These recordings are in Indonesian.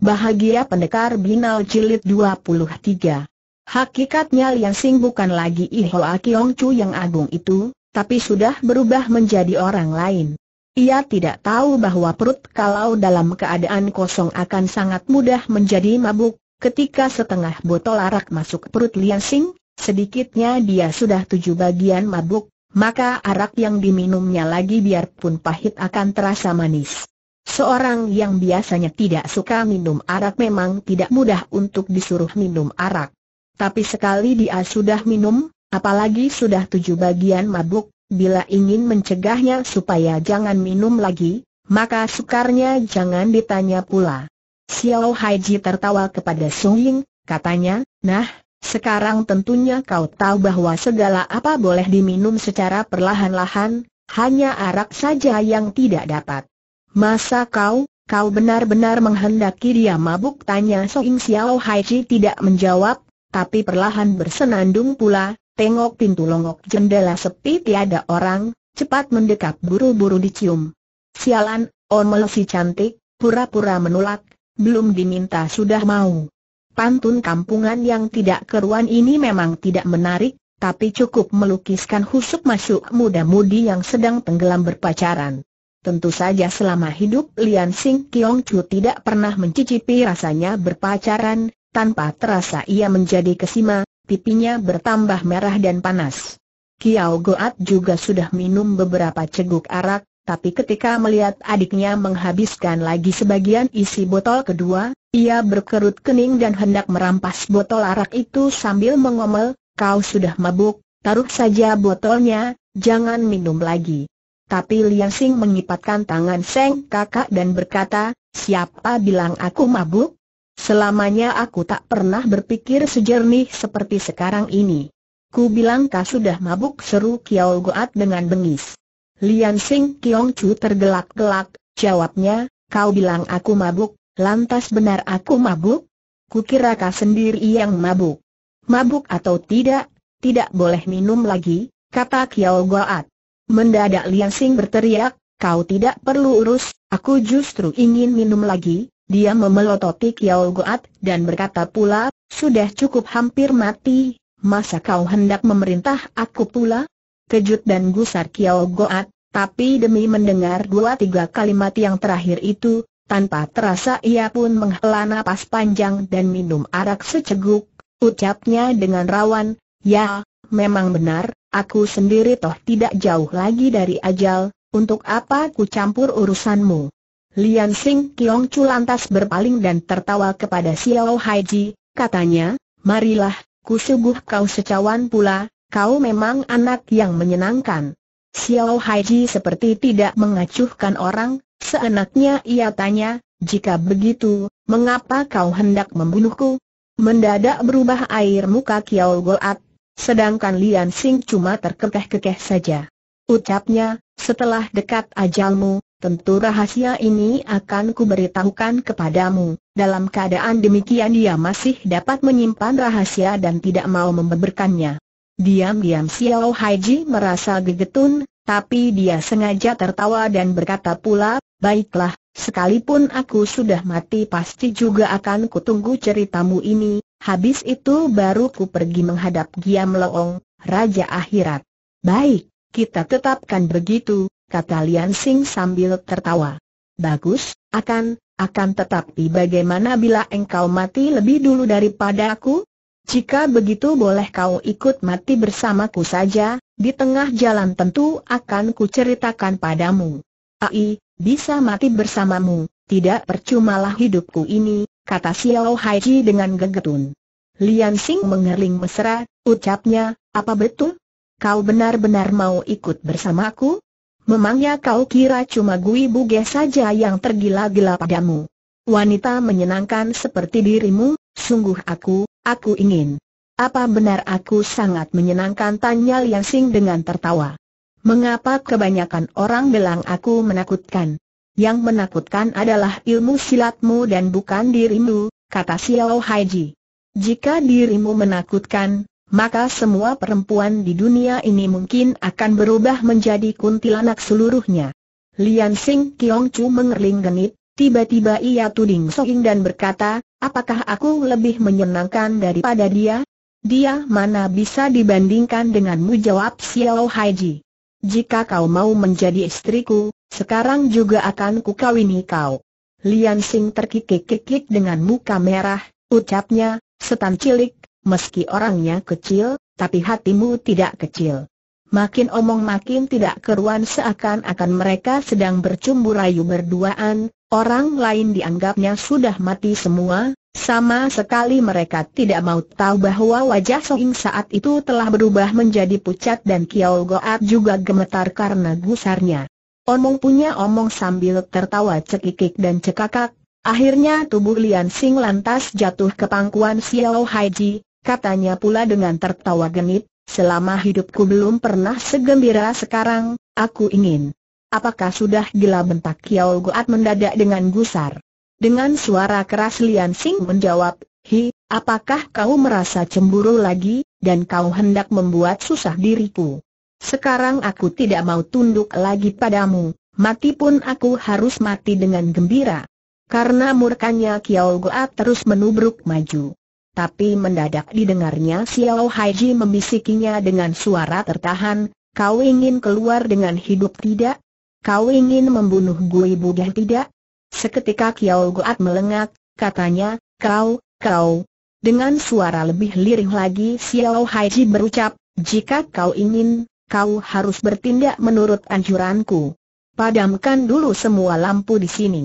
Bahagia Pendekar Binal Jilid 23 Hakikatnya Liang Sing bukan lagi Ihoa Kiong Chu yang agung itu, tapi sudah berubah menjadi orang lain. Ia tidak tahu bahwa perut kalau dalam keadaan kosong akan sangat mudah menjadi mabuk, ketika setengah botol arak masuk perut Liang Sing, sedikitnya dia sudah tujuh bagian mabuk, maka arak yang diminumnya lagi biarpun pahit akan terasa manis. Seorang yang biasanya tidak suka minum arak memang tidak mudah untuk disuruh minum arak. Tapi sekali dia sudah minum, apalagi sudah tujuh bagian mabuk, bila ingin mencegahnya supaya jangan minum lagi, maka sukarnya jangan ditanya pula. Xiao Haiji tertawa kepada Sung Ying, katanya, nah, sekarang tentunya kau tahu bahwa segala apa boleh diminum secara perlahan-lahan, hanya arak saja yang tidak dapat. Masa kau, kau benar-benar menghendaki dia mabuk? Tanya Soing Xiao Hai Chi tidak menjawab, tapi perlahan bersenandung pula, tengok pintu longok jendela sepi tiada orang, cepat mendekap buru-buru dicium. Sialan, omel si cantik, pura-pura menolak, belum diminta sudah mau. Pantun kampungan yang tidak keruan ini memang tidak menarik, tapi cukup melukiskan husuk masuk muda-mudi yang sedang tenggelam berpacaran. Tentu saja selama hidup Lian Sing Kiong Chu tidak pernah mencicipi rasanya berpacaran, tanpa terasa ia menjadi kesima, pipinya bertambah merah dan panas. Kiao Goat juga sudah minum beberapa ceguk arak, tapi ketika melihat adiknya menghabiskan lagi sebagian isi botol kedua, ia berkerut kening dan hendak merampas botol arak itu sambil mengomel, kau sudah mabuk, taruh saja botolnya, jangan minum lagi. Tapi Lian Sing mengipatkan tangan Seng kakak dan berkata, siapa bilang aku mabuk? Selamanya aku tak pernah berpikir sejernih seperti sekarang ini. Ku bilang kau sudah mabuk seru Kiao Goat dengan bengis. Lian Sing Kiong Chu tergelak-gelak, jawabnya, kau bilang aku mabuk, lantas benar aku mabuk? Ku kira kau sendiri yang mabuk. Mabuk atau tidak, tidak boleh minum lagi, kata Kiao Goat. Mendadak Lian Sing berteriak, kau tidak perlu urus, aku justru ingin minum lagi. Dia memelototi Kiao Goat dan berkata pula, sudah cukup hampir mati, masa kau hendak memerintah aku pula? Kejut dan gusar Kiao Goat, tapi demi mendengar dua tiga kalimat yang terakhir itu, tanpa terasa ia pun menghela napas panjang dan minum arak seceguk, ucapnya dengan rawan, ya, memang benar, Aku sendiri toh tidak jauh lagi dari ajal, untuk apa ku campur urusanmu? Lian Sing Kiong Chu lantas berpaling dan tertawa kepada Xiao Haiji, katanya, marilah, ku subuh kau secawan pula, kau memang anak yang menyenangkan. Xiao Haiji seperti tidak mengacuhkan orang, seenaknya ia tanya, jika begitu, mengapa kau hendak membunuhku? Mendadak berubah air muka Kiao Goat, sedangkan Lian Sing cuma terkekeh-kekeh saja. Ucapnya, setelah dekat ajalmu, tentu rahasia ini akan kuberitahukan kepadamu. Dalam keadaan demikian dia masih dapat menyimpan rahasia dan tidak mau membeberkannya. Diam-diam Xiao Haiji merasa gegetun, tapi dia sengaja tertawa dan berkata pula, baiklah, sekalipun aku sudah mati pasti juga akan kutunggu ceritamu ini, Habis itu baru ku pergi menghadap Giam Loong, Raja Akhirat. Baik, kita tetapkan begitu, kata Lian Sing sambil tertawa. Bagus, akan, akan tetapi bagaimana bila engkau mati lebih dulu daripada aku? Jika begitu boleh kau ikut mati bersamaku saja, di tengah jalan tentu akan kuceritakan padamu. Ai, bisa mati bersamamu, tidak percumalah hidupku ini, kata Xiao Haiji dengan gegetun. Lian Xing mengerling mesra, ucapnya, apa betul? Kau benar-benar mau ikut bersamaku? Memangnya kau kira cuma Gui Buge saja yang tergila-gila padamu? Wanita menyenangkan seperti dirimu, sungguh aku, aku ingin. Apa benar aku sangat menyenangkan tanya Lian Xing dengan tertawa. Mengapa kebanyakan orang bilang aku menakutkan? Yang menakutkan adalah ilmu silatmu dan bukan dirimu, kata Xiao Haiji. Jika dirimu menakutkan, maka semua perempuan di dunia ini mungkin akan berubah menjadi kuntilanak seluruhnya. Lian Sing Kiong Chu mengerling genit, tiba-tiba ia tuding soing dan berkata, apakah aku lebih menyenangkan daripada dia? Dia mana bisa dibandingkan denganmu jawab Xiao Haiji. Jika kau mau menjadi istriku, sekarang juga akan kukawini kau. Lian Sing terkikik-kikik dengan muka merah, ucapnya, setan cilik, meski orangnya kecil, tapi hatimu tidak kecil. Makin omong makin tidak keruan seakan-akan mereka sedang bercumbu rayu berduaan, orang lain dianggapnya sudah mati semua, sama sekali mereka tidak mau tahu bahwa wajah Soing saat itu telah berubah menjadi pucat dan Kiao Goat juga gemetar karena gusarnya. Omong punya omong sambil tertawa cekikik dan cekakak. Akhirnya tubuh Lian Sing lantas jatuh ke pangkuan Xiao Haiji, katanya pula dengan tertawa genit, selama hidupku belum pernah segembira sekarang, aku ingin. Apakah sudah gila bentak Xiao Goat mendadak dengan gusar? Dengan suara keras Lian Sing menjawab, Hi, apakah kau merasa cemburu lagi, dan kau hendak membuat susah diriku? Sekarang aku tidak mau tunduk lagi padamu, mati pun aku harus mati dengan gembira. Karena murkanya Kiao Goa terus menubruk maju. Tapi mendadak didengarnya Xiao Haiji membisikinya dengan suara tertahan, kau ingin keluar dengan hidup tidak? Kau ingin membunuh Gui Budah tidak? Seketika Kiao Goat melengat, katanya, kau, kau. Dengan suara lebih lirih lagi Xiao Haiji berucap, jika kau ingin, kau harus bertindak menurut anjuranku. Padamkan dulu semua lampu di sini.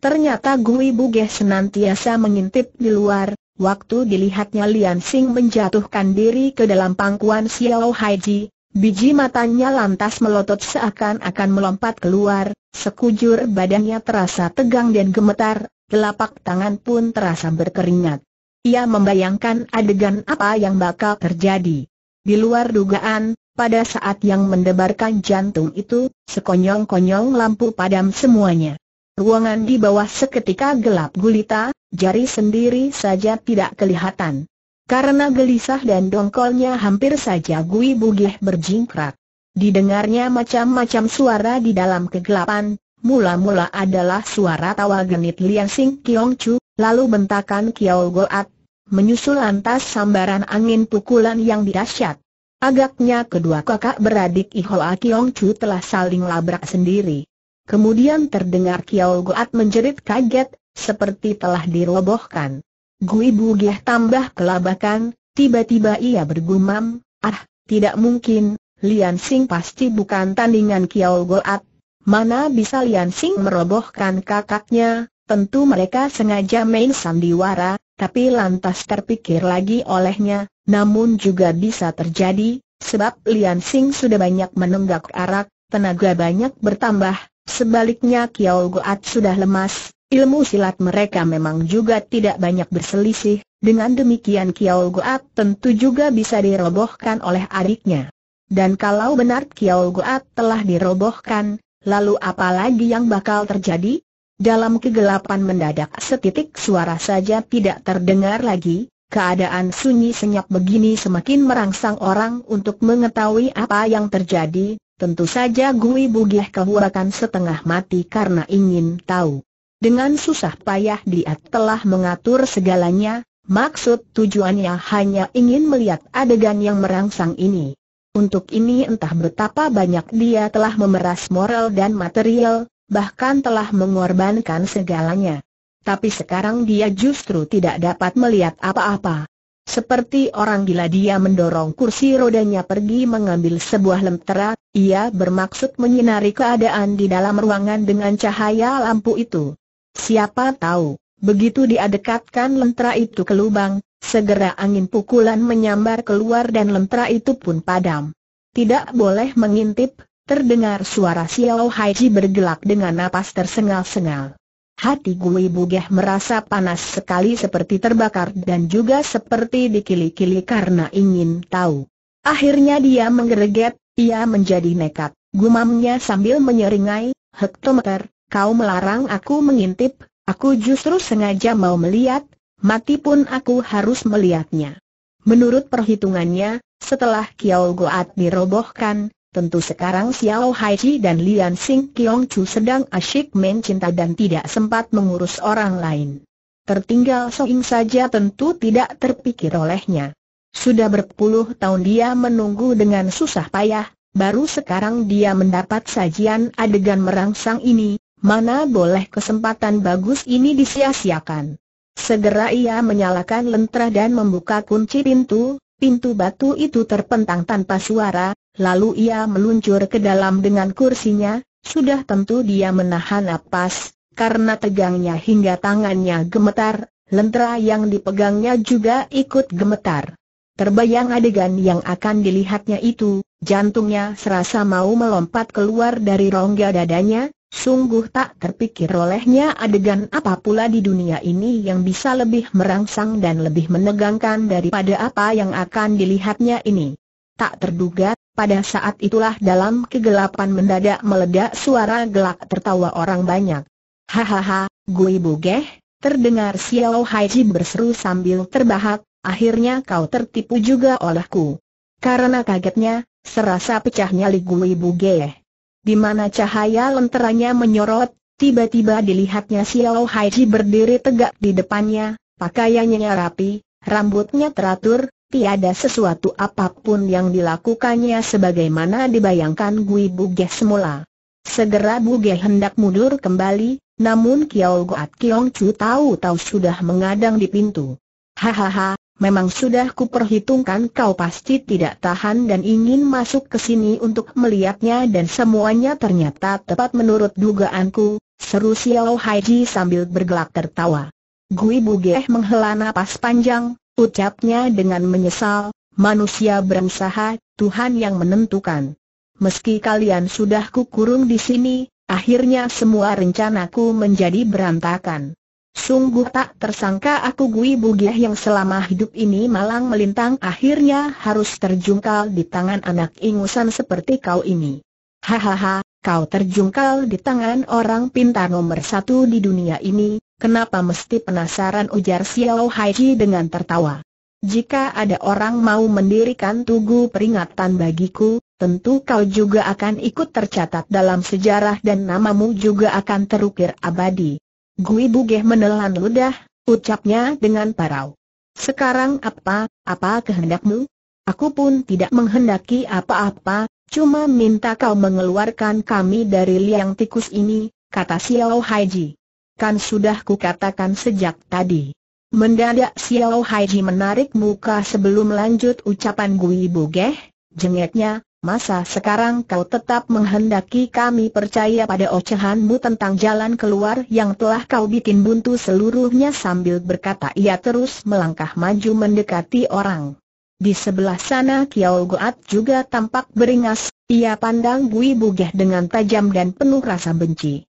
Ternyata Gui Bugeh senantiasa mengintip di luar, waktu dilihatnya Lian Sing menjatuhkan diri ke dalam pangkuan Xiao Haiji, biji matanya lantas melotot seakan-akan melompat keluar, sekujur badannya terasa tegang dan gemetar, telapak tangan pun terasa berkeringat. Ia membayangkan adegan apa yang bakal terjadi. Di luar dugaan, pada saat yang mendebarkan jantung itu, sekonyong-konyong lampu padam semuanya. Ruangan di bawah seketika gelap gulita, jari sendiri saja tidak kelihatan. Karena gelisah dan dongkolnya hampir saja Gui Bugih berjingkrak. Didengarnya macam-macam suara di dalam kegelapan, mula-mula adalah suara tawa genit Lian Sing Kiong Chu, lalu bentakan Kiao Goat, menyusul lantas sambaran angin pukulan yang dirasyat. Agaknya kedua kakak beradik Ihol Kiong Chu telah saling labrak sendiri. Kemudian terdengar Kiao Goat menjerit kaget, seperti telah dirobohkan. Gui Bu Bugiah tambah kelabakan, tiba-tiba ia bergumam, ah, tidak mungkin, Lian Sing pasti bukan tandingan Kiao Goat. Mana bisa Lian Sing merobohkan kakaknya, Tentu mereka sengaja main sandiwara, tapi lantas terpikir lagi olehnya, namun juga bisa terjadi, sebab Lian Sing sudah banyak menenggak arak, tenaga banyak bertambah, sebaliknya Kiao Goat sudah lemas, ilmu silat mereka memang juga tidak banyak berselisih, dengan demikian Kiao Goat tentu juga bisa dirobohkan oleh adiknya. Dan kalau benar Kiao Goat telah dirobohkan, lalu apa lagi yang bakal terjadi? Dalam kegelapan mendadak setitik suara saja tidak terdengar lagi, keadaan sunyi senyap begini semakin merangsang orang untuk mengetahui apa yang terjadi, tentu saja Gui Bugih kehurakan setengah mati karena ingin tahu. Dengan susah payah dia telah mengatur segalanya, maksud tujuannya hanya ingin melihat adegan yang merangsang ini. Untuk ini entah betapa banyak dia telah memeras moral dan material, bahkan telah mengorbankan segalanya. Tapi sekarang dia justru tidak dapat melihat apa-apa. Seperti orang gila dia mendorong kursi rodanya pergi mengambil sebuah lentera, ia bermaksud menyinari keadaan di dalam ruangan dengan cahaya lampu itu. Siapa tahu, begitu dia dekatkan lentera itu ke lubang, segera angin pukulan menyambar keluar dan lentera itu pun padam. Tidak boleh mengintip, Terdengar suara Xiao Haiji bergelak dengan napas tersengal-sengal. Hati Gui Bugeh merasa panas sekali seperti terbakar dan juga seperti dikili-kili karena ingin tahu. Akhirnya dia menggereget, ia menjadi nekat, gumamnya sambil menyeringai, hektometer, kau melarang aku mengintip, aku justru sengaja mau melihat, mati pun aku harus melihatnya. Menurut perhitungannya, setelah Kiao Goat dirobohkan, Tentu sekarang Xiao Haiji dan Lian Sing Kiong Chu sedang asyik main cinta dan tidak sempat mengurus orang lain. Tertinggal Soing saja tentu tidak terpikir olehnya. Sudah berpuluh tahun dia menunggu dengan susah payah, baru sekarang dia mendapat sajian adegan merangsang ini, mana boleh kesempatan bagus ini disia-siakan. Segera ia menyalakan lentera dan membuka kunci pintu, pintu batu itu terpentang tanpa suara, Lalu ia meluncur ke dalam dengan kursinya, sudah tentu dia menahan napas, karena tegangnya hingga tangannya gemetar, lentera yang dipegangnya juga ikut gemetar. Terbayang adegan yang akan dilihatnya itu, jantungnya serasa mau melompat keluar dari rongga dadanya, sungguh tak terpikir olehnya adegan apa pula di dunia ini yang bisa lebih merangsang dan lebih menegangkan daripada apa yang akan dilihatnya ini. Tak terduga pada saat itulah dalam kegelapan mendadak meledak suara gelak tertawa orang banyak. Hahaha, Gui Bugeh, terdengar Xiao Haiji berseru sambil terbahak, akhirnya kau tertipu juga olehku. Karena kagetnya, serasa pecahnya nyali Gui Bugeh. Di mana cahaya lenteranya menyorot, tiba-tiba dilihatnya Xiao Haiji berdiri tegak di depannya, pakaiannya rapi, rambutnya teratur, tiada sesuatu apapun yang dilakukannya sebagaimana dibayangkan Gui Buge semula. Segera Buge hendak mundur kembali, namun Kiao Goat Kiong Chu tahu-tahu sudah mengadang di pintu. Hahaha, memang sudah kuperhitungkan kau pasti tidak tahan dan ingin masuk ke sini untuk melihatnya dan semuanya ternyata tepat menurut dugaanku, seru Xiao Haiji sambil bergelak tertawa. Gui Buge menghela napas panjang, Ucapnya dengan menyesal, manusia berusaha, Tuhan yang menentukan. Meski kalian sudah kukurung di sini, akhirnya semua rencanaku menjadi berantakan. Sungguh tak tersangka aku Gui Bugiah yang selama hidup ini malang melintang akhirnya harus terjungkal di tangan anak ingusan seperti kau ini. Hahaha, kau terjungkal di tangan orang pintar nomor satu di dunia ini, Kenapa mesti penasaran ujar Xiao Haiji dengan tertawa. Jika ada orang mau mendirikan tugu peringatan bagiku, tentu kau juga akan ikut tercatat dalam sejarah dan namamu juga akan terukir abadi. Gui Bugeh menelan ludah, ucapnya dengan parau. Sekarang apa, apa kehendakmu? Aku pun tidak menghendaki apa-apa, cuma minta kau mengeluarkan kami dari liang tikus ini, kata Xiao Haiji. Kan sudah kukatakan sejak tadi. Mendadak Xiao Haiji menarik muka sebelum lanjut ucapan Gui Bugeh, jengeknya, masa sekarang kau tetap menghendaki kami percaya pada ocehanmu tentang jalan keluar yang telah kau bikin buntu seluruhnya sambil berkata ia terus melangkah maju mendekati orang. Di sebelah sana Kiao Goat juga tampak beringas, ia pandang Gui Bugeh dengan tajam dan penuh rasa benci.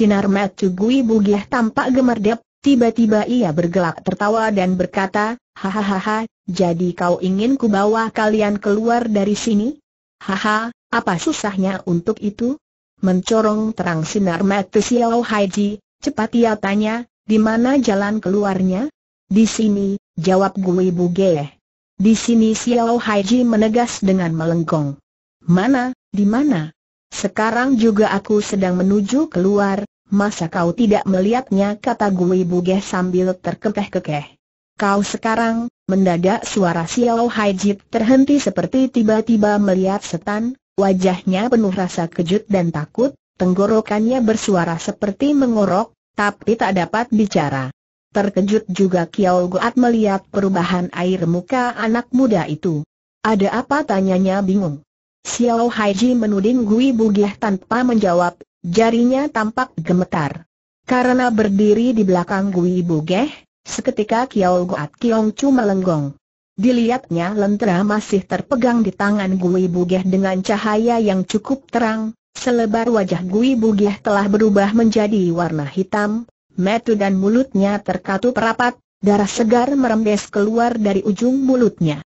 Sinar mata Gui Bugiah tampak gemerdep, tiba-tiba ia bergelak tertawa dan berkata, Hahaha, jadi kau ingin kubawa kalian keluar dari sini? Haha, apa susahnya untuk itu? Mencorong terang sinar mata Xiao Haiji, cepat ia tanya, di mana jalan keluarnya? Di sini, jawab Gui Bugiah. Di sini Xiao Haiji menegas dengan melengkung. Mana, di mana? Sekarang juga aku sedang menuju keluar, masa kau tidak melihatnya kata gue ibu Bugeh sambil terkekeh-kekeh. Kau sekarang, mendadak suara Xiao Hai terhenti seperti tiba-tiba melihat setan, wajahnya penuh rasa kejut dan takut, tenggorokannya bersuara seperti mengorok, tapi tak dapat bicara. Terkejut juga Kiao Goat melihat perubahan air muka anak muda itu. Ada apa tanyanya bingung. Xiao Haiji menuding Gui Bugiah tanpa menjawab, jarinya tampak gemetar. Karena berdiri di belakang Gui Bugih, seketika Kiao Goat Kiong Chu melenggong. Dilihatnya lentera masih terpegang di tangan Gui Bugih dengan cahaya yang cukup terang, selebar wajah Gui Bugih telah berubah menjadi warna hitam, metu dan mulutnya terkatup rapat, darah segar merembes keluar dari ujung mulutnya.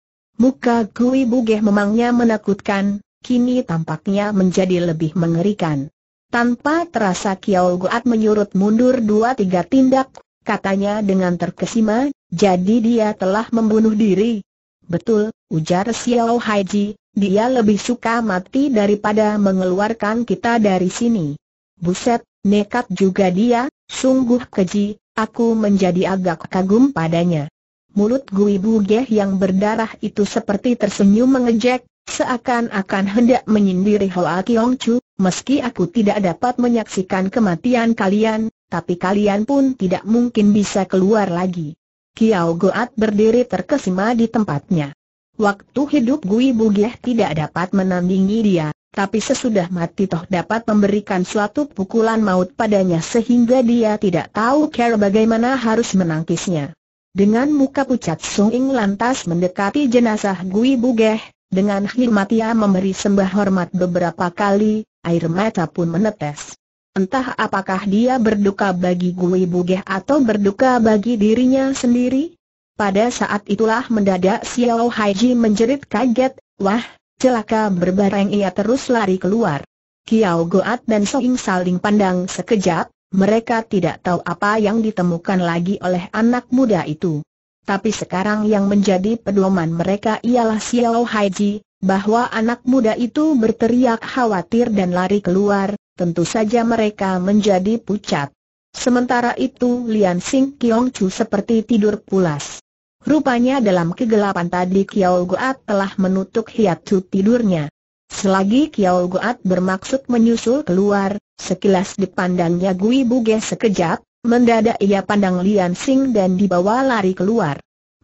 Muka Kui Bugeh memangnya menakutkan, kini tampaknya menjadi lebih mengerikan. Tanpa terasa Kiao Goat menyurut mundur dua tiga tindak, katanya dengan terkesima, jadi dia telah membunuh diri. Betul, ujar Xiao Haiji, dia lebih suka mati daripada mengeluarkan kita dari sini. Buset, nekat juga dia, sungguh keji, aku menjadi agak kagum padanya. Mulut Gui Bugeh yang berdarah itu seperti tersenyum mengejek, seakan-akan hendak menyindiri Hoa Kiong Chu, meski aku tidak dapat menyaksikan kematian kalian, tapi kalian pun tidak mungkin bisa keluar lagi. Kiao Goat berdiri terkesima di tempatnya. Waktu hidup Gui Bugiah tidak dapat menandingi dia, tapi sesudah mati toh dapat memberikan suatu pukulan maut padanya sehingga dia tidak tahu cara bagaimana harus menangkisnya. Dengan muka pucat Sung Ing lantas mendekati jenazah Gui Bugeh, dengan hikmat ia memberi sembah hormat beberapa kali, air mata pun menetes. Entah apakah dia berduka bagi Gui Bugeh atau berduka bagi dirinya sendiri? Pada saat itulah mendadak Xiao Haiji menjerit kaget, wah, celaka berbareng ia terus lari keluar. Kiao Goat dan Soing saling pandang sekejap, mereka tidak tahu apa yang ditemukan lagi oleh anak muda itu. Tapi sekarang yang menjadi pedoman mereka ialah Xiao Haiji, bahwa anak muda itu berteriak khawatir dan lari keluar, tentu saja mereka menjadi pucat. Sementara itu Lian Sing Kiong Chu seperti tidur pulas. Rupanya dalam kegelapan tadi Kiao Goat telah menutup hiatu tidurnya. Selagi Kiao Goat bermaksud menyusul keluar, sekilas dipandangnya Gui Buge sekejap, mendadak ia pandang Lian Sing dan dibawa lari keluar.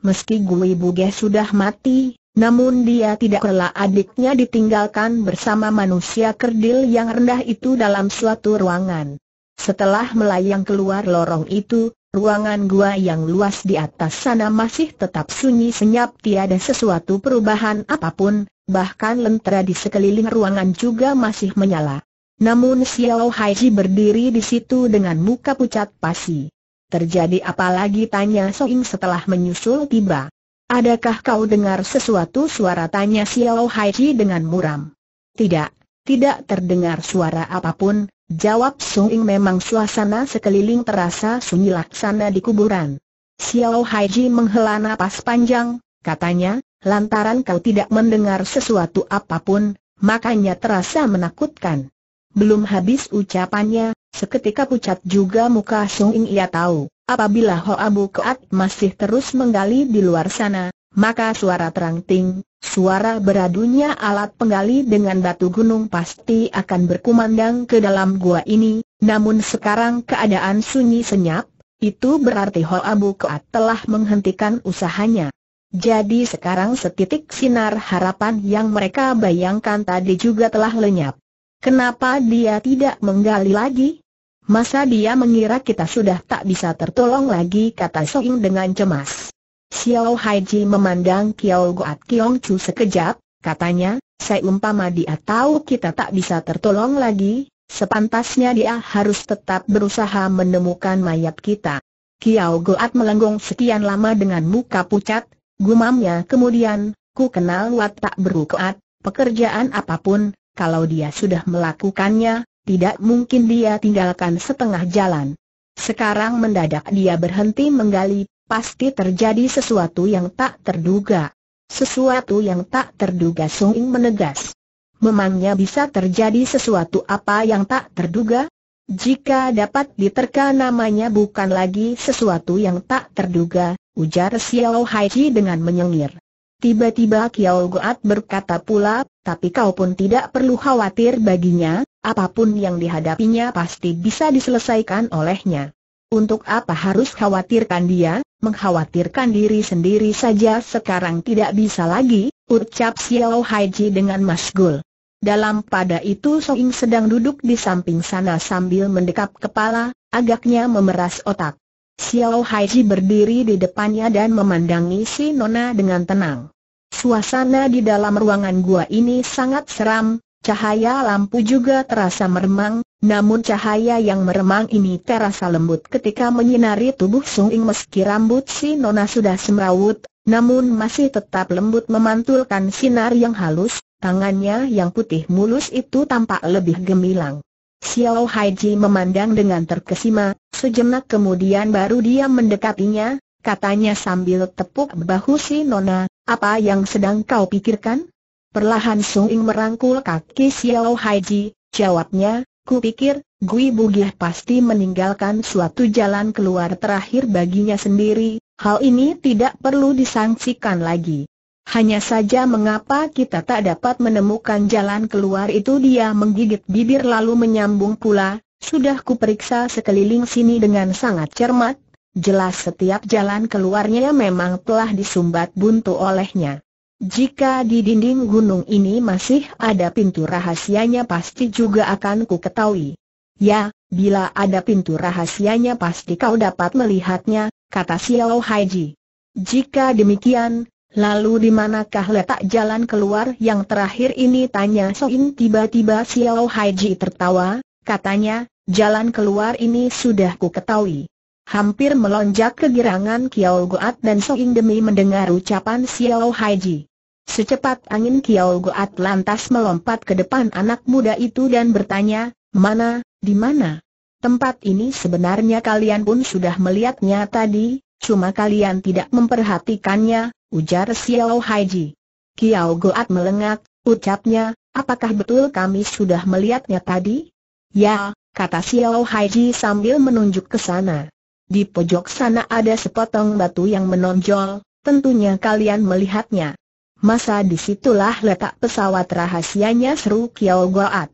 Meski Gui Buge sudah mati, namun dia tidak rela adiknya ditinggalkan bersama manusia kerdil yang rendah itu dalam suatu ruangan. Setelah melayang keluar lorong itu, ruangan gua yang luas di atas sana masih tetap sunyi senyap tiada sesuatu perubahan apapun, bahkan lentera di sekeliling ruangan juga masih menyala. Namun Xiao Haiji berdiri di situ dengan muka pucat pasi. Terjadi apa lagi tanya Soing setelah menyusul tiba. Adakah kau dengar sesuatu suara tanya Xiao Haiji dengan muram? Tidak, tidak terdengar suara apapun, jawab Soing memang suasana sekeliling terasa sunyi laksana di kuburan. Xiao Haiji menghela napas panjang, katanya, Lantaran kau tidak mendengar sesuatu apapun, makanya terasa menakutkan. Belum habis ucapannya, seketika pucat juga muka Sung Ing ia tahu, apabila Ho Abu Keat masih terus menggali di luar sana, maka suara terang ting, suara beradunya alat penggali dengan batu gunung pasti akan berkumandang ke dalam gua ini, namun sekarang keadaan sunyi senyap, itu berarti Ho Abu Keat telah menghentikan usahanya. Jadi sekarang setitik sinar harapan yang mereka bayangkan tadi juga telah lenyap. Kenapa dia tidak menggali lagi? Masa dia mengira kita sudah tak bisa tertolong lagi kata Soing dengan cemas. Xiao Haiji memandang Kiao Goat Kiong Chu sekejap, katanya, saya umpama dia tahu kita tak bisa tertolong lagi, sepantasnya dia harus tetap berusaha menemukan mayat kita. Kiao Goat melenggong sekian lama dengan muka pucat, Gumamnya kemudian, ku kenal watak berukat, pekerjaan apapun, kalau dia sudah melakukannya, tidak mungkin dia tinggalkan setengah jalan. Sekarang mendadak dia berhenti menggali, pasti terjadi sesuatu yang tak terduga. Sesuatu yang tak terduga Sung Ing menegas. Memangnya bisa terjadi sesuatu apa yang tak terduga? Jika dapat diterka namanya bukan lagi sesuatu yang tak terduga, ujar Xiao Haiji dengan menyengir. Tiba-tiba Kiao Goat berkata pula, tapi kau pun tidak perlu khawatir baginya, apapun yang dihadapinya pasti bisa diselesaikan olehnya. Untuk apa harus khawatirkan dia, mengkhawatirkan diri sendiri saja sekarang tidak bisa lagi, ucap Xiao Haiji dengan masgul. Dalam pada itu Soing sedang duduk di samping sana sambil mendekap kepala, agaknya memeras otak. Xiao Haiji berdiri di depannya dan memandangi si Nona dengan tenang. Suasana di dalam ruangan gua ini sangat seram, cahaya lampu juga terasa meremang, namun cahaya yang meremang ini terasa lembut ketika menyinari tubuh Sung Ing meski rambut si Nona sudah semrawut, namun masih tetap lembut memantulkan sinar yang halus, tangannya yang putih mulus itu tampak lebih gemilang. Xiao Haiji memandang dengan terkesima, sejenak kemudian baru dia mendekatinya, katanya sambil tepuk bahu si Nona, apa yang sedang kau pikirkan? Perlahan Sung Ing merangkul kaki Xiao Haiji, jawabnya, ku pikir, Gui Bugih pasti meninggalkan suatu jalan keluar terakhir baginya sendiri, hal ini tidak perlu disangsikan lagi. Hanya saja mengapa kita tak dapat menemukan jalan keluar itu dia menggigit bibir lalu menyambung pula, sudah kuperiksa sekeliling sini dengan sangat cermat, jelas setiap jalan keluarnya memang telah disumbat buntu olehnya. Jika di dinding gunung ini masih ada pintu rahasianya pasti juga akan ku ketahui. Ya, bila ada pintu rahasianya pasti kau dapat melihatnya, kata Xiao Haiji. Jika demikian, Lalu di manakah letak jalan keluar yang terakhir ini tanya Soin tiba-tiba Xiao Haiji tertawa, katanya, jalan keluar ini sudah ku ketahui. Hampir melonjak kegirangan Kiao Goat dan Soin demi mendengar ucapan Xiao Haiji. Secepat angin Kiao Goat lantas melompat ke depan anak muda itu dan bertanya, mana, di mana? Tempat ini sebenarnya kalian pun sudah melihatnya tadi, cuma kalian tidak memperhatikannya, ujar Xiao Haiji. Kiao Goat melengak, ucapnya, apakah betul kami sudah melihatnya tadi? Ya, kata Xiao Haiji sambil menunjuk ke sana. Di pojok sana ada sepotong batu yang menonjol, tentunya kalian melihatnya. Masa disitulah letak pesawat rahasianya seru Kiao Goat.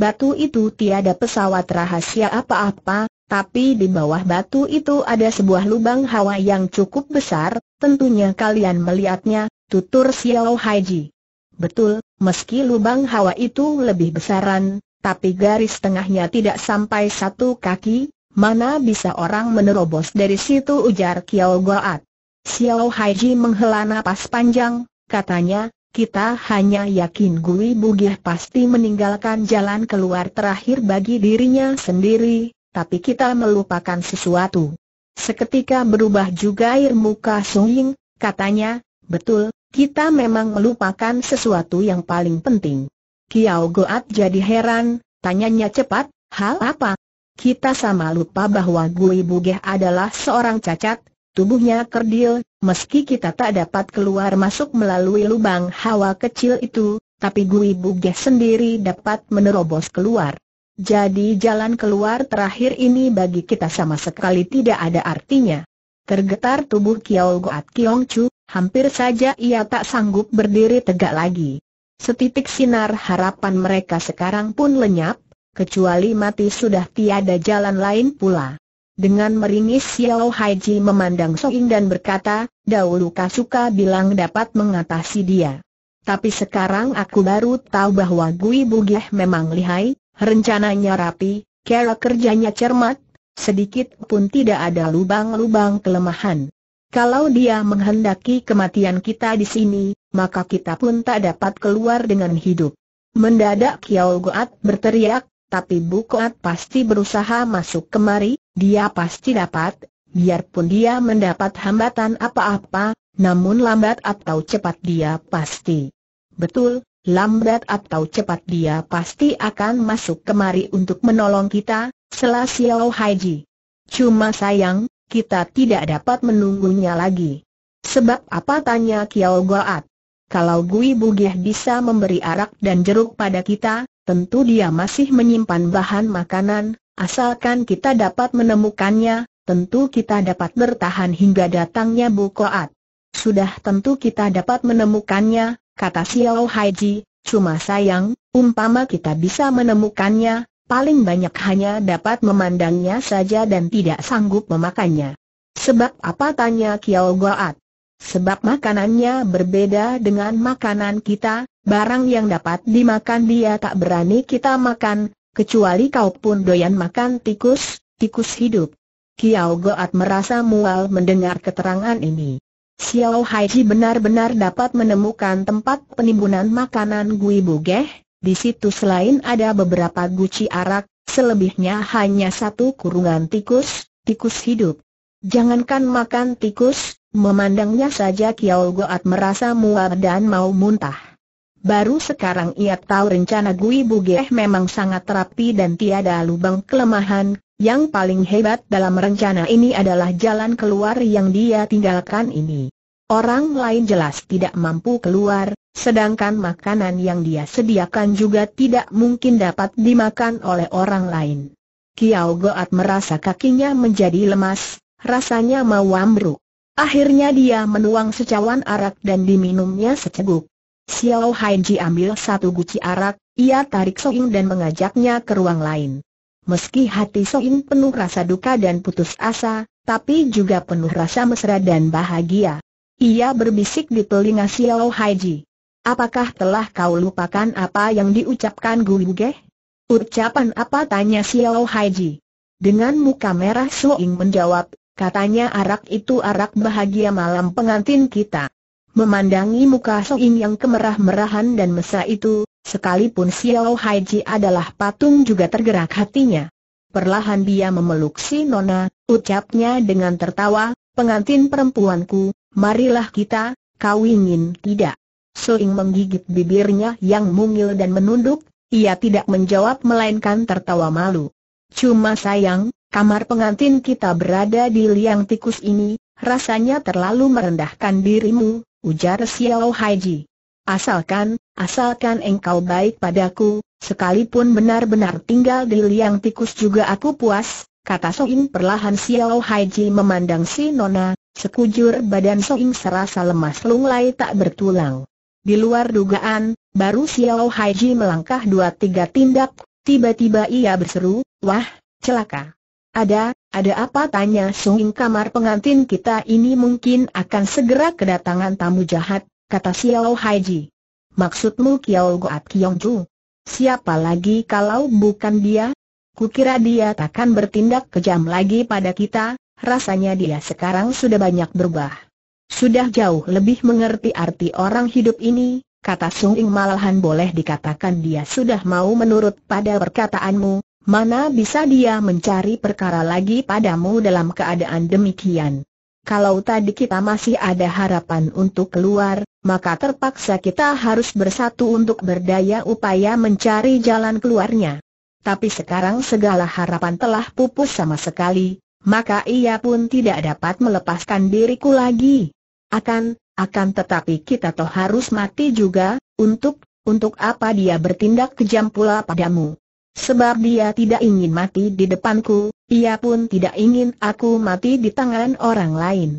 Batu itu tiada pesawat rahasia apa-apa, tapi di bawah batu itu ada sebuah lubang hawa yang cukup besar, tentunya kalian melihatnya, tutur Xiao Haiji. Betul, meski lubang hawa itu lebih besaran, tapi garis tengahnya tidak sampai satu kaki, mana bisa orang menerobos dari situ ujar Kiao Goat. Xiao Haiji menghela napas panjang, katanya, kita hanya yakin Gui Bugih pasti meninggalkan jalan keluar terakhir bagi dirinya sendiri, tapi kita melupakan sesuatu. Seketika berubah juga air muka Sung katanya, betul, kita memang melupakan sesuatu yang paling penting. Kiao Goat jadi heran, tanyanya cepat, hal apa? Kita sama lupa bahwa Gui Bugeh adalah seorang cacat, tubuhnya kerdil, meski kita tak dapat keluar masuk melalui lubang hawa kecil itu, tapi Gui Bugeh sendiri dapat menerobos keluar. Jadi jalan keluar terakhir ini bagi kita sama sekali tidak ada artinya. Tergetar tubuh Kiao Goat Kiong Chu, hampir saja ia tak sanggup berdiri tegak lagi. Setitik sinar harapan mereka sekarang pun lenyap, kecuali mati sudah tiada jalan lain pula. Dengan meringis Xiao Haiji memandang Soing dan berkata, dahulu Kasuka bilang dapat mengatasi dia. Tapi sekarang aku baru tahu bahwa Gui Bugih memang lihai, Rencananya rapi, cara kerjanya cermat, sedikit pun tidak ada lubang-lubang kelemahan. Kalau dia menghendaki kematian kita di sini, maka kita pun tak dapat keluar dengan hidup. Mendadak Kiao Goat berteriak, tapi Bu Goat pasti berusaha masuk kemari, dia pasti dapat, biarpun dia mendapat hambatan apa-apa, namun lambat atau cepat dia pasti. Betul, lambat atau cepat dia pasti akan masuk kemari untuk menolong kita, selah Xiao Haiji. Cuma sayang, kita tidak dapat menunggunya lagi. Sebab apa tanya Kiao Goat? Kalau Gui Bugih bisa memberi arak dan jeruk pada kita, tentu dia masih menyimpan bahan makanan, asalkan kita dapat menemukannya, tentu kita dapat bertahan hingga datangnya Bu Koat. Sudah tentu kita dapat menemukannya, kata Xiao Haiji, cuma sayang, umpama kita bisa menemukannya, paling banyak hanya dapat memandangnya saja dan tidak sanggup memakannya. Sebab apa tanya Kiao Goat? Sebab makanannya berbeda dengan makanan kita, barang yang dapat dimakan dia tak berani kita makan, kecuali kau pun doyan makan tikus, tikus hidup. Kiao Goat merasa mual mendengar keterangan ini. Xiao Haiji benar-benar dapat menemukan tempat penimbunan makanan Gui Bugeh, di situ selain ada beberapa guci arak, selebihnya hanya satu kurungan tikus, tikus hidup. Jangankan makan tikus, memandangnya saja Kiao Goat merasa mual dan mau muntah. Baru sekarang ia tahu rencana Gui Bugeh memang sangat rapi dan tiada lubang kelemahan, yang paling hebat dalam rencana ini adalah jalan keluar yang dia tinggalkan ini. Orang lain jelas tidak mampu keluar, sedangkan makanan yang dia sediakan juga tidak mungkin dapat dimakan oleh orang lain. Kiao Goat merasa kakinya menjadi lemas, rasanya mau ambruk. Akhirnya dia menuang secawan arak dan diminumnya seceguk. Xiao Haiji ambil satu guci arak, ia tarik Soing dan mengajaknya ke ruang lain. Meski hati Soin penuh rasa duka dan putus asa, tapi juga penuh rasa mesra dan bahagia. Ia berbisik di telinga Xiao Haiji. Apakah telah kau lupakan apa yang diucapkan Gu Geh? Ucapan apa tanya Xiao Haiji. Dengan muka merah Soin menjawab, katanya arak itu arak bahagia malam pengantin kita. Memandangi muka Soin yang kemerah-merahan dan mesra itu, Sekalipun Xiao Haiji adalah patung juga tergerak hatinya. Perlahan dia memeluk si Nona, ucapnya dengan tertawa, pengantin perempuanku, marilah kita, kawinin tidak. Soing menggigit bibirnya yang mungil dan menunduk, ia tidak menjawab melainkan tertawa malu. Cuma sayang, kamar pengantin kita berada di liang tikus ini, rasanya terlalu merendahkan dirimu, ujar Xiao Haiji. Asalkan, asalkan engkau baik padaku, sekalipun benar-benar tinggal di liang tikus juga aku puas, kata Soing perlahan Xiao Haiji memandang si Nona, sekujur badan Soing serasa lemas lunglai tak bertulang. Di luar dugaan, baru Xiao Haiji melangkah dua tiga tindak, tiba-tiba ia berseru, wah, celaka. Ada, ada apa tanya Soing kamar pengantin kita ini mungkin akan segera kedatangan tamu jahat, kata Xiao Haiji. Maksudmu Kiao Goat Kiong Siapa lagi kalau bukan dia? Kukira dia takkan bertindak kejam lagi pada kita, rasanya dia sekarang sudah banyak berubah. Sudah jauh lebih mengerti arti orang hidup ini, kata Sung Ing malahan boleh dikatakan dia sudah mau menurut pada perkataanmu, mana bisa dia mencari perkara lagi padamu dalam keadaan demikian. Kalau tadi kita masih ada harapan untuk keluar, maka terpaksa kita harus bersatu untuk berdaya upaya mencari jalan keluarnya. Tapi sekarang segala harapan telah pupus sama sekali, maka ia pun tidak dapat melepaskan diriku lagi. Akan, akan tetapi kita toh harus mati juga, untuk, untuk apa dia bertindak kejam pula padamu. Sebab dia tidak ingin mati di depanku, ia pun tidak ingin aku mati di tangan orang lain.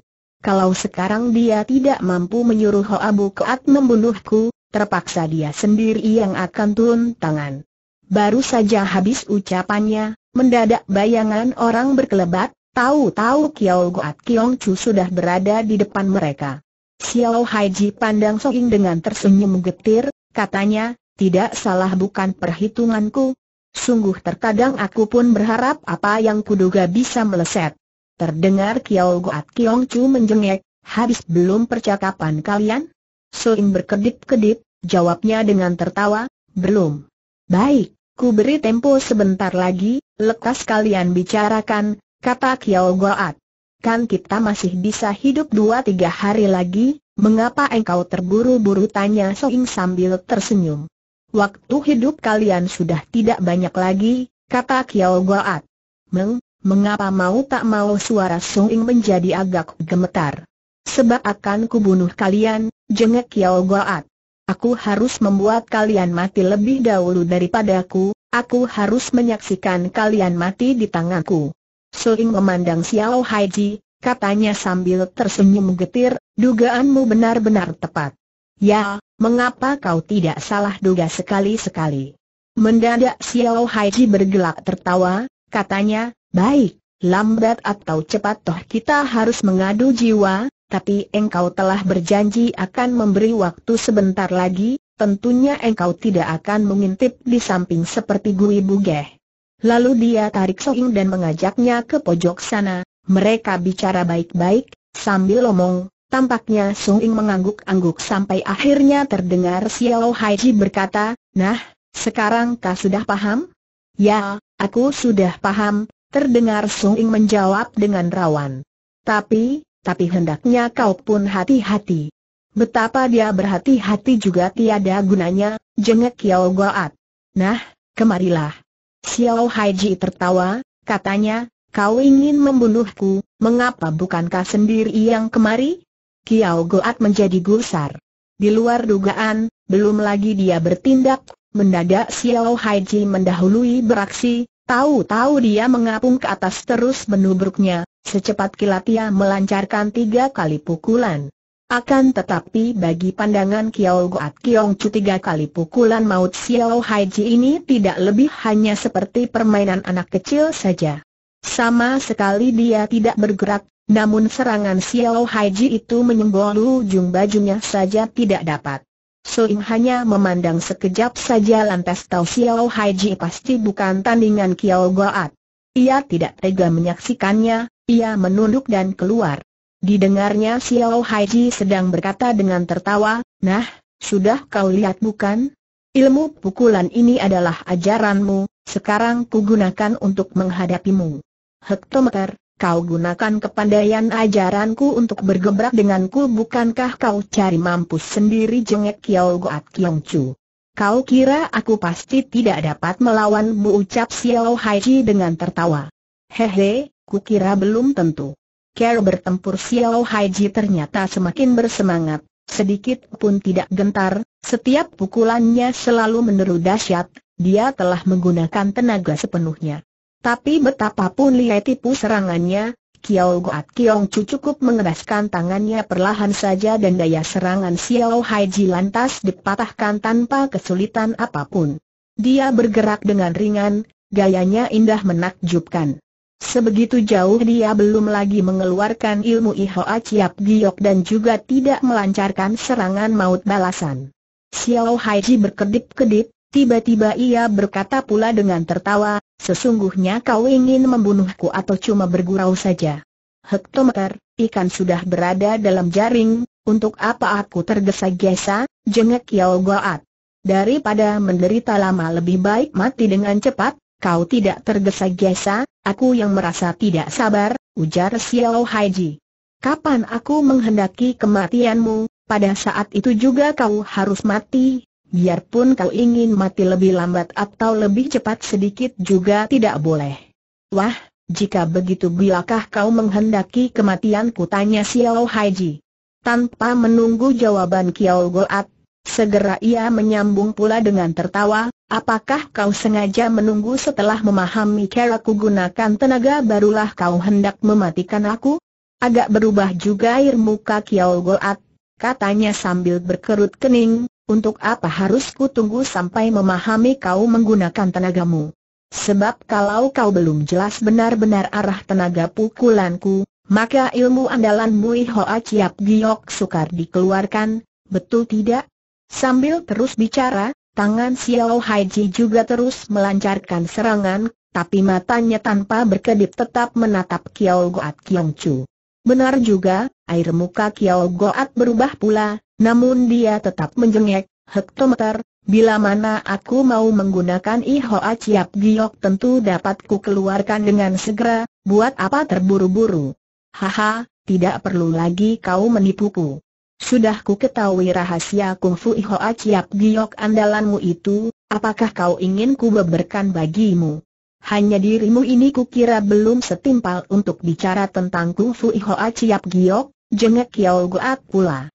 Kalau sekarang dia tidak mampu menyuruh Hoabu Keat membunuhku, terpaksa dia sendiri yang akan turun tangan. Baru saja habis ucapannya, mendadak bayangan orang berkelebat, tahu-tahu Kiao Goat Kiong Chu sudah berada di depan mereka. Xiao Haiji pandang Soing dengan tersenyum getir, katanya, tidak salah bukan perhitunganku, Sungguh terkadang aku pun berharap apa yang kuduga bisa meleset. Terdengar Kiao Goat Kiong Chu menjengek, habis belum percakapan kalian? Soim berkedip-kedip, jawabnya dengan tertawa, belum. Baik, ku beri tempo sebentar lagi, lekas kalian bicarakan, kata Kiao Goat. Kan kita masih bisa hidup dua tiga hari lagi, mengapa engkau terburu-buru tanya Soim sambil tersenyum. Waktu hidup kalian sudah tidak banyak lagi, kata Kiao Goat. Meng, mengapa mau tak mau suara Sung Ing menjadi agak gemetar. Sebab akan kubunuh kalian, jengek Kiao Goat. Aku harus membuat kalian mati lebih dahulu daripada aku, aku harus menyaksikan kalian mati di tanganku. Ing memandang Xiao Haiji, katanya sambil tersenyum getir, dugaanmu benar-benar tepat. Ya, Mengapa kau tidak salah duga sekali-sekali? Mendadak Xiao Haiji bergelak tertawa, katanya, baik, lambat atau cepat toh kita harus mengadu jiwa, tapi engkau telah berjanji akan memberi waktu sebentar lagi, tentunya engkau tidak akan mengintip di samping seperti Gui Bugeh. Lalu dia tarik Soing dan mengajaknya ke pojok sana, mereka bicara baik-baik, sambil omong, Tampaknya Sung Ing mengangguk-angguk sampai akhirnya terdengar Xiao Haiji berkata, Nah, sekarang kau sudah paham? Ya, aku sudah paham, terdengar Sung Ing menjawab dengan rawan. Tapi, tapi hendaknya kau pun hati-hati. Betapa dia berhati-hati juga tiada gunanya, jengek Kiao Goat. Nah, kemarilah. Xiao Haiji tertawa, katanya, kau ingin membunuhku, mengapa bukankah sendiri yang kemari? Kiao Goat menjadi gusar. Di luar dugaan, belum lagi dia bertindak, mendadak Xiao Haiji mendahului beraksi, tahu-tahu dia mengapung ke atas terus menubruknya, secepat kilat ia melancarkan tiga kali pukulan. Akan tetapi bagi pandangan Kiao Goat Kiong Chu tiga kali pukulan maut Xiao Haiji ini tidak lebih hanya seperti permainan anak kecil saja. Sama sekali dia tidak bergerak, namun serangan Xiao Haiji itu menyembol ujung bajunya saja tidak dapat. Soing hanya memandang sekejap saja lantas tahu Xiao Haiji pasti bukan tandingan Kiao Goat. Ia tidak tega menyaksikannya, ia menunduk dan keluar. Didengarnya Xiao Haiji sedang berkata dengan tertawa, Nah, sudah kau lihat bukan? Ilmu pukulan ini adalah ajaranmu, sekarang kugunakan untuk menghadapimu. Hektometer, Kau gunakan kepandaian ajaranku untuk bergebrak denganku bukankah kau cari mampus sendiri jengek Kiao Goat Kiong Chu. Kau kira aku pasti tidak dapat melawanmu ucap Xiao Haiji dengan tertawa. Hehe, kira belum tentu. Care bertempur Xiao Haiji ternyata semakin bersemangat, sedikit pun tidak gentar, setiap pukulannya selalu meneru dahsyat, dia telah menggunakan tenaga sepenuhnya. Tapi betapapun lihat tipu serangannya, Kiao Goat Kiong Chu cukup mengeraskan tangannya perlahan saja dan daya serangan Xiao Hai Ji lantas dipatahkan tanpa kesulitan apapun. Dia bergerak dengan ringan, gayanya indah menakjubkan. Sebegitu jauh dia belum lagi mengeluarkan ilmu Ihoa Ciap Giok dan juga tidak melancarkan serangan maut balasan. Xiao Hai Ji berkedip-kedip, Tiba-tiba ia berkata pula dengan tertawa, sesungguhnya kau ingin membunuhku atau cuma bergurau saja. Hektometer, ikan sudah berada dalam jaring, untuk apa aku tergesa-gesa, jengek Yao Goat. Daripada menderita lama lebih baik mati dengan cepat, kau tidak tergesa-gesa, aku yang merasa tidak sabar, ujar Xiao Haiji. Kapan aku menghendaki kematianmu, pada saat itu juga kau harus mati, Biarpun kau ingin mati lebih lambat atau lebih cepat sedikit juga tidak boleh. Wah, jika begitu bilakah kau menghendaki kematianku tanya Xiao Haiji. Tanpa menunggu jawaban Kiao Goat, segera ia menyambung pula dengan tertawa, apakah kau sengaja menunggu setelah memahami cara ku gunakan tenaga barulah kau hendak mematikan aku? Agak berubah juga air muka Kiao Goat, katanya sambil berkerut kening, untuk apa harus tunggu sampai memahami kau menggunakan tenagamu? Sebab kalau kau belum jelas benar-benar arah tenaga pukulanku, maka ilmu andalanmu Hoa Chiap Giok sukar dikeluarkan, betul tidak? Sambil terus bicara, tangan Xiao Haiji juga terus melancarkan serangan, tapi matanya tanpa berkedip tetap menatap Kiao Goat Kiong Chu. Benar juga, air muka Kiao Goat berubah pula, namun dia tetap menjengek, hektometer, bila mana aku mau menggunakan Ihoa Ciap Giok tentu dapat ku keluarkan dengan segera, buat apa terburu-buru. Haha, tidak perlu lagi kau menipuku. Sudah ku ketahui rahasia kungfu Ihoa Ciap Giok andalanmu itu, apakah kau ingin ku beberkan bagimu? Hanya dirimu ini kukira belum setimpal untuk bicara tentang kungfu Ihoa Ciap Giok, jengek Kiao Goat pula.